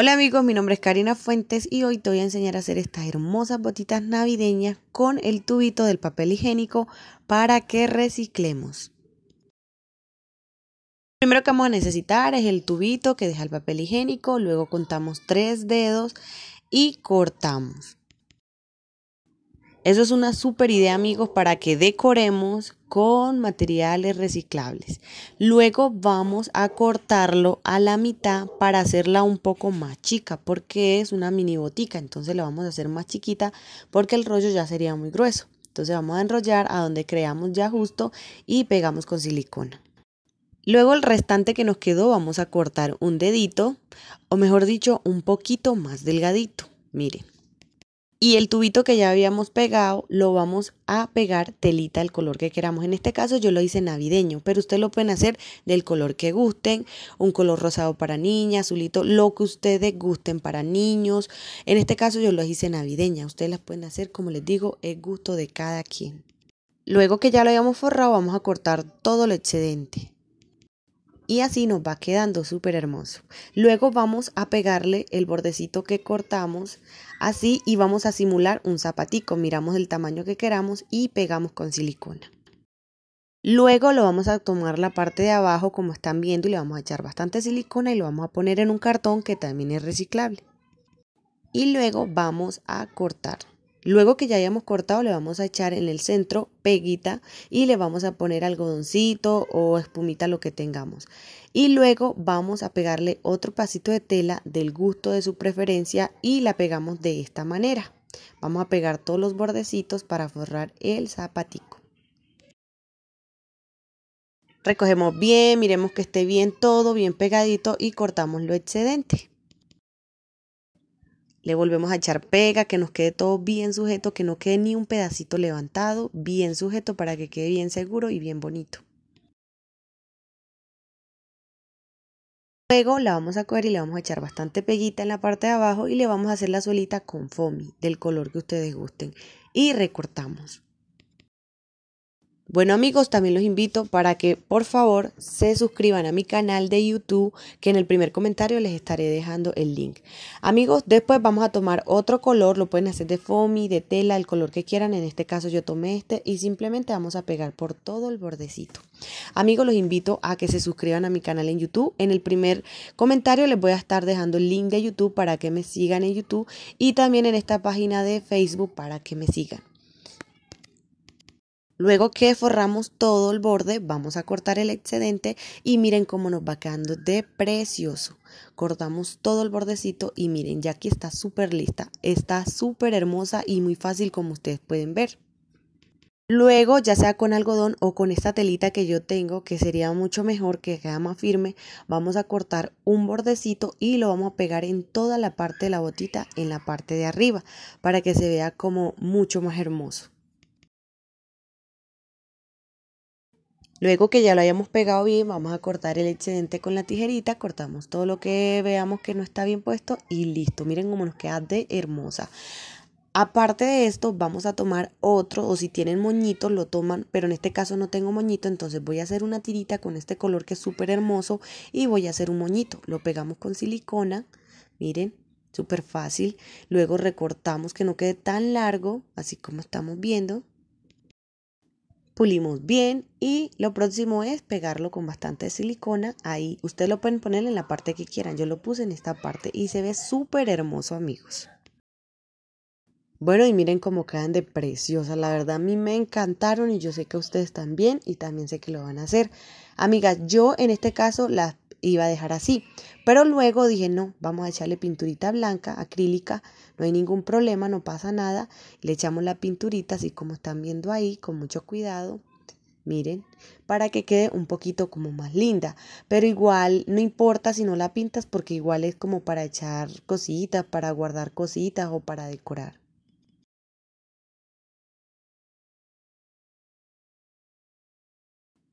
Hola amigos, mi nombre es Karina Fuentes y hoy te voy a enseñar a hacer estas hermosas botitas navideñas con el tubito del papel higiénico para que reciclemos. Lo primero que vamos a necesitar es el tubito que deja el papel higiénico, luego contamos tres dedos y cortamos. Eso es una súper idea, amigos, para que decoremos con materiales reciclables. Luego vamos a cortarlo a la mitad para hacerla un poco más chica, porque es una mini botica, entonces la vamos a hacer más chiquita porque el rollo ya sería muy grueso. Entonces vamos a enrollar a donde creamos ya justo y pegamos con silicona. Luego el restante que nos quedó vamos a cortar un dedito, o mejor dicho, un poquito más delgadito. Miren. Y el tubito que ya habíamos pegado lo vamos a pegar telita del color que queramos. En este caso yo lo hice navideño, pero ustedes lo pueden hacer del color que gusten, un color rosado para niñas, azulito, lo que ustedes gusten para niños. En este caso yo lo hice navideña, ustedes las pueden hacer como les digo, es gusto de cada quien. Luego que ya lo hayamos forrado vamos a cortar todo el excedente y así nos va quedando súper hermoso. Luego vamos a pegarle el bordecito que cortamos así y vamos a simular un zapatico. Miramos el tamaño que queramos y pegamos con silicona. Luego lo vamos a tomar la parte de abajo como están viendo y le vamos a echar bastante silicona y lo vamos a poner en un cartón que también es reciclable. Y luego vamos a cortar. Luego que ya hayamos cortado, le vamos a echar en el centro peguita y le vamos a poner algodoncito o espumita, lo que tengamos. Y luego vamos a pegarle otro pasito de tela del gusto de su preferencia y la pegamos de esta manera. Vamos a pegar todos los bordecitos para forrar el zapatico. Recogemos bien, miremos que esté bien todo, bien pegadito y cortamos lo excedente. Le volvemos a echar pega, que nos quede todo bien sujeto, que no quede ni un pedacito levantado, bien sujeto para que quede bien seguro y bien bonito. Luego la vamos a coger y le vamos a echar bastante peguita en la parte de abajo y le vamos a hacer la suelita con foamy del color que ustedes gusten y recortamos. Bueno amigos, también los invito para que por favor se suscriban a mi canal de YouTube, que en el primer comentario les estaré dejando el link. Amigos, después vamos a tomar otro color, lo pueden hacer de foamy, de tela, el color que quieran. En este caso yo tomé este y simplemente vamos a pegar por todo el bordecito. Amigos, los invito a que se suscriban a mi canal en YouTube. En el primer comentario les voy a estar dejando el link de YouTube para que me sigan en YouTube y también en esta página de Facebook para que me sigan. Luego que forramos todo el borde, vamos a cortar el excedente y miren cómo nos va quedando de precioso. Cortamos todo el bordecito y miren, ya aquí está súper lista. Está súper hermosa y muy fácil como ustedes pueden ver. Luego, ya sea con algodón o con esta telita que yo tengo, que sería mucho mejor, que queda más firme, vamos a cortar un bordecito y lo vamos a pegar en toda la parte de la botita, en la parte de arriba, para que se vea como mucho más hermoso. Luego que ya lo hayamos pegado bien, vamos a cortar el excedente con la tijerita, cortamos todo lo que veamos que no está bien puesto y listo. Miren cómo nos queda de hermosa. Aparte de esto, vamos a tomar otro, o si tienen moñitos, lo toman, pero en este caso no tengo moñito, entonces voy a hacer una tirita con este color que es súper hermoso y voy a hacer un moñito. Lo pegamos con silicona, miren, súper fácil. Luego recortamos que no quede tan largo, así como estamos viendo pulimos bien y lo próximo es pegarlo con bastante silicona. Ahí ustedes lo pueden poner en la parte que quieran. Yo lo puse en esta parte y se ve súper hermoso amigos. Bueno y miren cómo quedan de preciosas. La verdad a mí me encantaron y yo sé que ustedes también y también sé que lo van a hacer. Amigas, yo en este caso las iba a dejar así. Pero luego dije, no, vamos a echarle pinturita blanca, acrílica, no hay ningún problema, no pasa nada. Le echamos la pinturita, así como están viendo ahí, con mucho cuidado. Miren, para que quede un poquito como más linda. Pero igual no importa si no la pintas porque igual es como para echar cositas, para guardar cositas o para decorar.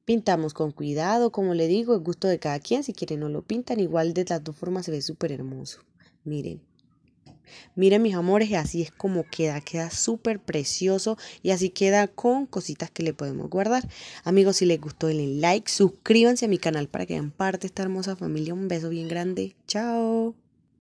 Pintamos con cuidado, como le digo, el gusto de cada quien. Si quieren no lo pintan, igual de las dos formas se ve súper hermoso. Miren. Miren mis amores, así es como queda, queda súper precioso y así queda con cositas que le podemos guardar. Amigos, si les gustó denle like, suscríbanse a mi canal para que vean parte de esta hermosa familia. Un beso bien grande, chao.